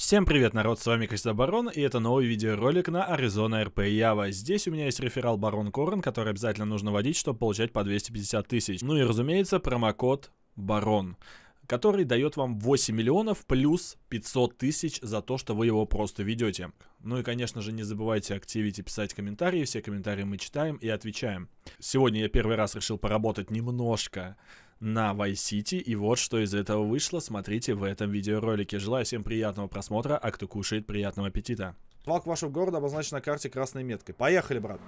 Всем привет, народ, с вами Кристо Барон, и это новый видеоролик на Arizona RP Java. Здесь у меня есть реферал Барон Корн, который обязательно нужно вводить, чтобы получать по 250 тысяч. Ну и, разумеется, промокод Барон который дает вам 8 миллионов плюс 500 тысяч за то, что вы его просто ведете. Ну и, конечно же, не забывайте активить и писать комментарии. Все комментарии мы читаем и отвечаем. Сегодня я первый раз решил поработать немножко на Vice City. И вот что из этого вышло, смотрите в этом видеоролике. Желаю всем приятного просмотра, а кто кушает, приятного аппетита. Флаг вашего города обозначен на карте красной меткой. Поехали, брат.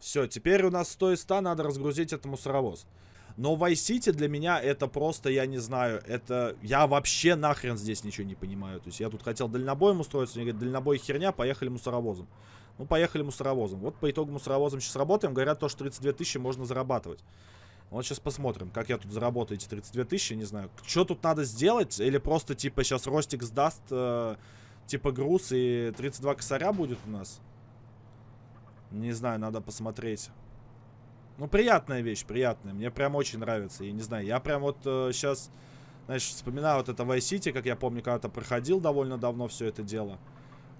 Все, теперь у нас 100 из 100 надо разгрузить этот мусоровоз. Но Vice City для меня это просто, я не знаю, это... Я вообще нахрен здесь ничего не понимаю. То есть я тут хотел дальнобоем устроиться, мне говорят, дальнобой херня, поехали мусоровозом. Ну, поехали мусоровозом. Вот по итогу мусоровозом сейчас работаем. Говорят, то, что 32 тысячи можно зарабатывать. Вот сейчас посмотрим, как я тут заработаю эти 32 тысячи, не знаю. Что тут надо сделать? Или просто, типа, сейчас Ростик сдаст, э, типа, груз и 32 косаря будет у нас? Не знаю, надо посмотреть. Ну, приятная вещь, приятная. Мне прям очень нравится. Я не знаю, я прям вот э, сейчас, знаешь, вспоминаю вот это Vice City, как я помню, когда-то проходил довольно давно все это дело.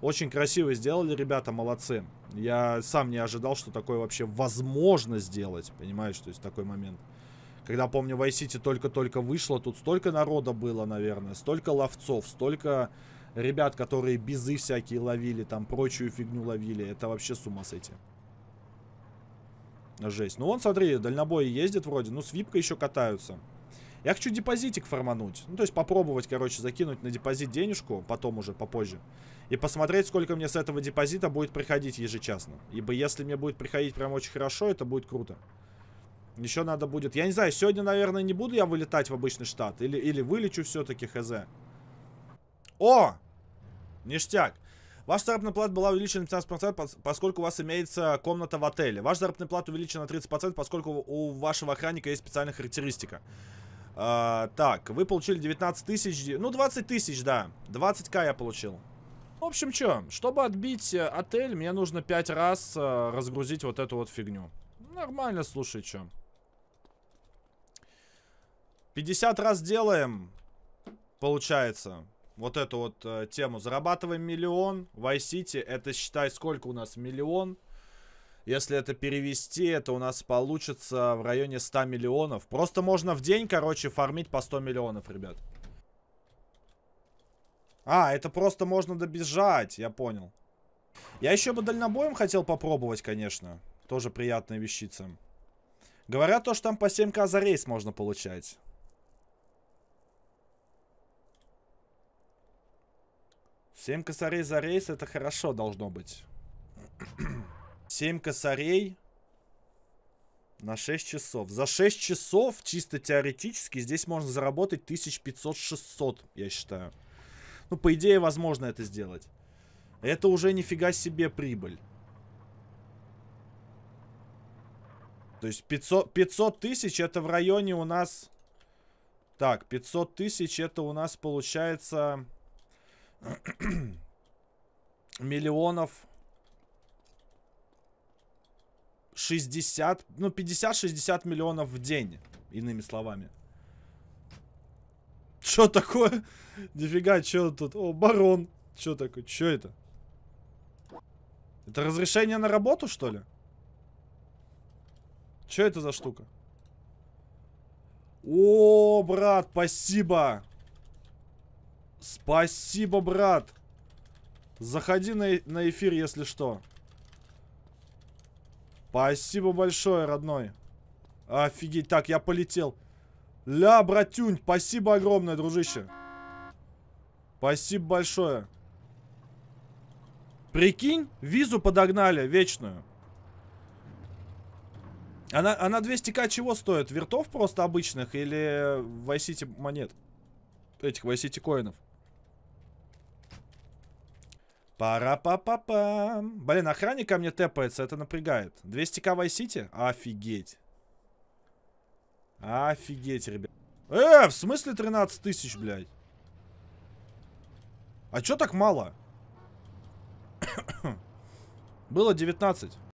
Очень красиво сделали, ребята, молодцы. Я сам не ожидал, что такое вообще возможно сделать, понимаешь, то есть такой момент. Когда, помню, Vice City только-только вышло, тут столько народа было, наверное, столько ловцов, столько ребят, которые безы всякие ловили, там прочую фигню ловили. Это вообще с ума сойти. Жесть. Ну вон, смотри, дальнобой ездит вроде, ну с випкой еще катаются. Я хочу депозитик формануть. Ну, то есть попробовать, короче, закинуть на депозит денежку, потом уже, попозже. И посмотреть, сколько мне с этого депозита будет приходить ежечасно. Ибо если мне будет приходить прям очень хорошо, это будет круто. Еще надо будет... Я не знаю, сегодня, наверное, не буду я вылетать в обычный штат. Или, или вылечу все-таки, хз. О! Ништяк. Ваша заработная плата была увеличена на 15%, поскольку у вас имеется комната в отеле. Ваша заработная плата увеличена на 30%, поскольку у вашего охранника есть специальная характеристика. А, так, вы получили 19 тысяч, ну 20 тысяч, да, 20к я получил. В общем, что, чтобы отбить э, отель, мне нужно 5 раз а, разгрузить вот эту вот фигню. Нормально, слушай, что. 50 раз делаем, получается, вот эту вот э, тему. Зарабатываем миллион, в iCity, это считай сколько у нас, Миллион. Если это перевести, это у нас получится в районе 100 миллионов. Просто можно в день, короче, фармить по 100 миллионов, ребят. А, это просто можно добежать, я понял. Я еще бы дальнобоем хотел попробовать, конечно. Тоже приятная вещица. Говорят то, что там по 7к за рейс можно получать. Семь косарей за рейс это хорошо должно быть. 7 косарей на 6 часов. За 6 часов, чисто теоретически, здесь можно заработать 1500-600, я считаю. Ну, по идее, возможно это сделать. Это уже нифига себе прибыль. То есть 500, 500 тысяч это в районе у нас... Так, 500 тысяч это у нас получается... миллионов 60, ну 50-60 миллионов в день, иными словами. что такое? Нифига, что тут? О, барон. что такое? что это? Это разрешение на работу, что ли? что это за штука? О, брат, спасибо. Спасибо, брат. Заходи на, на эфир, если что. Спасибо большое, родной. Офигеть. Так, я полетел. Ля, братюнь, спасибо огромное, дружище. Спасибо большое. Прикинь, визу подогнали вечную. Она, она 200к чего стоит? Вертов просто обычных или в монет? Этих в iCity коинов? Пара-па-па-пам. Блин, охранника мне тэпается, это напрягает. 200к сити, Офигеть. Офигеть, ребят. Э, в смысле 13 тысяч, блядь? А чё так мало? Было 19.